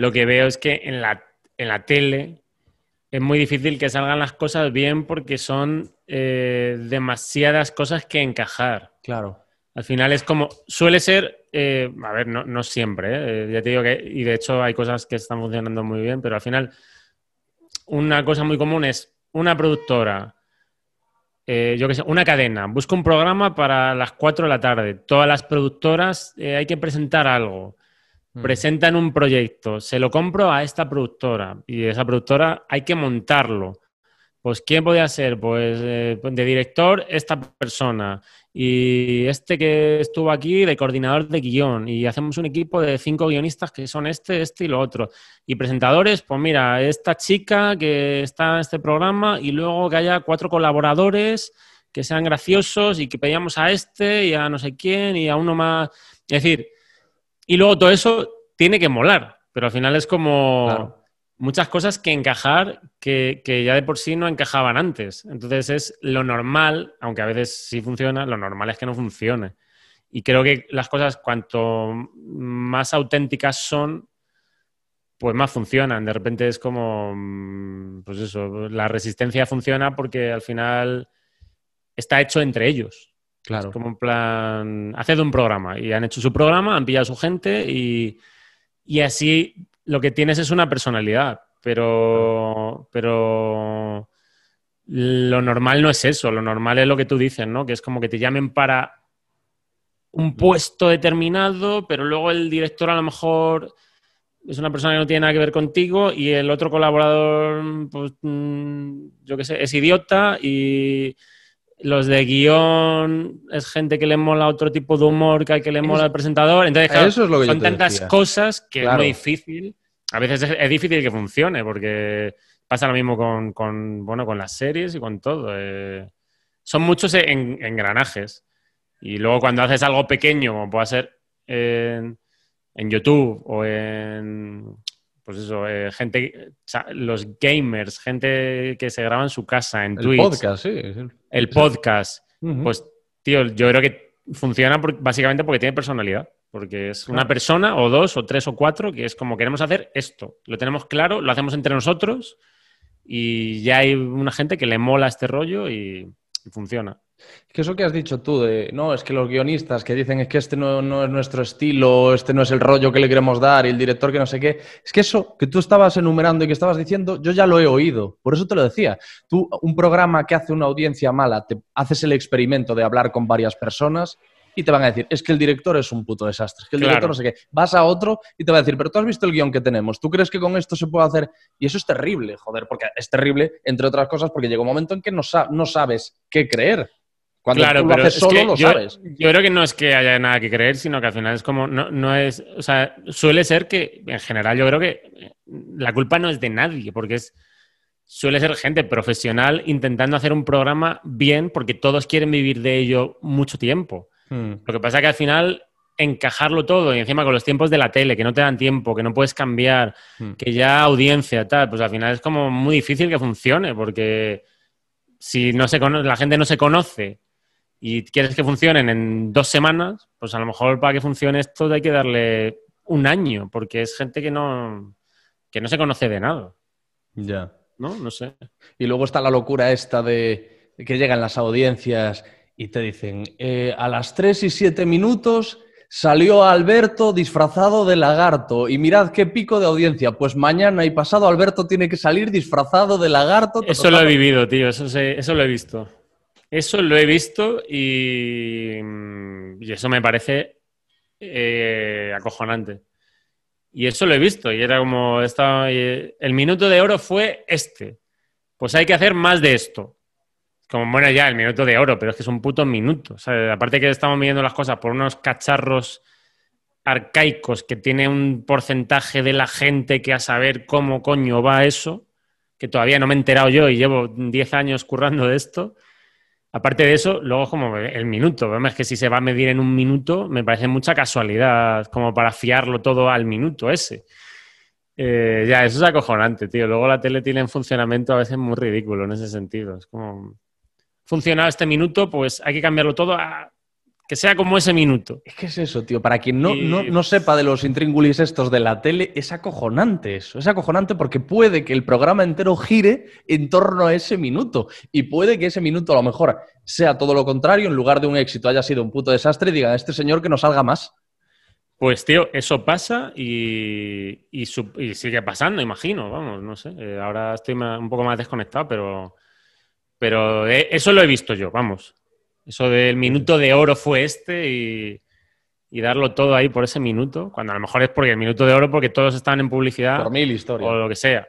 lo que veo es que en la, en la tele es muy difícil que salgan las cosas bien porque son eh, demasiadas cosas que encajar. Claro. Al final es como, suele ser, eh, a ver, no, siempre, ¿eh? ya te digo que, y de hecho hay cosas que están funcionando muy bien, pero al final una cosa muy común es una productora, yo qué sé, una cadena, busca un programa para las 4 de la tarde, todas las productoras hay que presentar algo, Mm. Presentan un proyecto, se lo compro a esta productora y esa productora hay que montarlo. Pues, ¿quién puede ser? Pues, eh, de director, esta persona. Y este que estuvo aquí, de coordinador de guión. Y hacemos un equipo de cinco guionistas que son este, este y lo otro. Y presentadores, pues mira, esta chica que está en este programa y luego que haya cuatro colaboradores que sean graciosos y que pedíamos a este y a no sé quién y a uno más. Es decir, y luego todo eso tiene que molar, pero al final es como muchas cosas que encajar que, que, ya de por sí no encajaban antes. Entonces es lo normal, aunque a veces sí funciona, lo normal es que no funcione. Y creo que las cosas cuanto más auténticas son, pues más funcionan. De repente es como, mm, pues eso, la resistencia funciona porque al final está hecho entre ellos. Claro. Es como un plan, haced un programa y han hecho su programa, han pillado a su gente y, y así lo que tienes es una personalidad, pero, pero lo normal no es eso, lo normal es lo que tú dices, ¿no? Que es como que te llamen para un puesto determinado, pero luego el director a lo mejor es una persona que no tiene nada que ver contigo y el otro colaborador, pues, mm, yo qué sé, es idiota y los de guión es gente que le mola otro tipo de humor que hay que le mola al presentador. Entonces, son tantas cosas que es muy difícil. A veces es, difícil que funcione porque pasa lo mismo con, bueno, con las series y con todo. Eh, son muchos en, engranajes. Y luego cuando haces algo pequeño, como puede ser en YouTube o en, pues eso, eh, gente, los gamers, gente que se graba en su casa, en Twitch. El podcast, sí. El podcast. Pues, tío, yo creo que funciona básicamente porque tiene personalidad. Porque es una persona, o dos, o tres, o cuatro, que es como queremos hacer esto. Lo tenemos claro, lo hacemos entre nosotros y ya hay una gente que le mola este rollo y funciona. Es que eso que has dicho tú, de, no, es que los guionistas que dicen es que este no, es nuestro estilo, este no es el rollo que le queremos dar, y el director que no sé qué, es que eso que tú estabas enumerando y que estabas diciendo, yo ya lo he oído, por eso te lo decía. Tú, un programa que hace una audiencia mala, te haces el experimento de hablar con varias personas y te van a decir, es que el director es un puto desastre, es que el director no sé qué. Vas a otro y te va a decir, pero tú has visto el guión que tenemos, ¿tú crees que con esto se puede hacer? Y eso es terrible, joder, porque es terrible, entre otras cosas, porque llega un momento en que no sabes qué creer. Cuando claro, pero haces solo, lo yo, sabes. Yo creo que no es que haya nada que creer, sino que al final es como, no, es, o sea, suele ser que, en general, yo creo que la culpa no es de nadie, porque es, suele ser gente profesional intentando hacer un programa bien, porque todos quieren vivir de ello mucho tiempo. Hmm. Lo que pasa es que al final encajarlo todo y encima con los tiempos de la tele, que no te dan tiempo, que no puedes cambiar, hmm. que ya audiencia, tal, pues al final es como muy difícil que funcione, porque si no se la gente no se conoce, y quieres que funcionen en dos semanas, pues a lo mejor para que funcione esto hay que darle un año, porque es gente que no, que no se conoce de nada. Ya. ¿No? No sé. Y luego está la locura esta de que llegan las audiencias y te dicen, eh, a las 3 y 7 minutos salió Alberto disfrazado de lagarto y mirad qué pico de audiencia, pues mañana y pasado Alberto tiene que salir disfrazado de lagarto. Eso lo he vivido, tío, eso, eso lo he visto. Eso lo he visto y, mm, eso me parece eh, acojonante. Y eso lo he visto y era como, el minuto de oro fue este. Pues hay que hacer más de esto. Como, bueno, ya, el minuto de oro, pero es que es un puto minuto. aparte que estamos midiendo las cosas por unos cacharros arcaicos que tiene un porcentaje de la gente que a saber cómo coño va eso, que todavía no me he enterado yo y llevo 10 años currando de esto, Aparte de eso, luego es como el minuto. Es que si se va a medir en un minuto, me parece mucha casualidad como para fiarlo todo al minuto ese. Eh, ya, eso es acojonante, tío. Luego la tele tiene un funcionamiento a veces muy ridículo en ese sentido. Es como, funcionado este minuto, pues hay que cambiarlo todo a que sea como ese minuto. Es que es eso, tío. Para quien no, no, sepa de los intríngulis estos de la tele, es acojonante eso. Es acojonante porque puede que el programa entero gire en torno a ese minuto. Y puede que ese minuto a lo mejor sea todo lo contrario. En lugar de un éxito haya sido un puto desastre y diga este señor que no salga más. Pues, tío, eso pasa y, sigue pasando, imagino. Vamos, no sé. Eh, ahora estoy un poco más desconectado, pero, pero eh, eso lo he visto yo, vamos. Eso del minuto de oro fue este y, darlo todo ahí por ese minuto, cuando a lo mejor es porque el minuto de oro, porque todos están en publicidad. mil O lo que sea.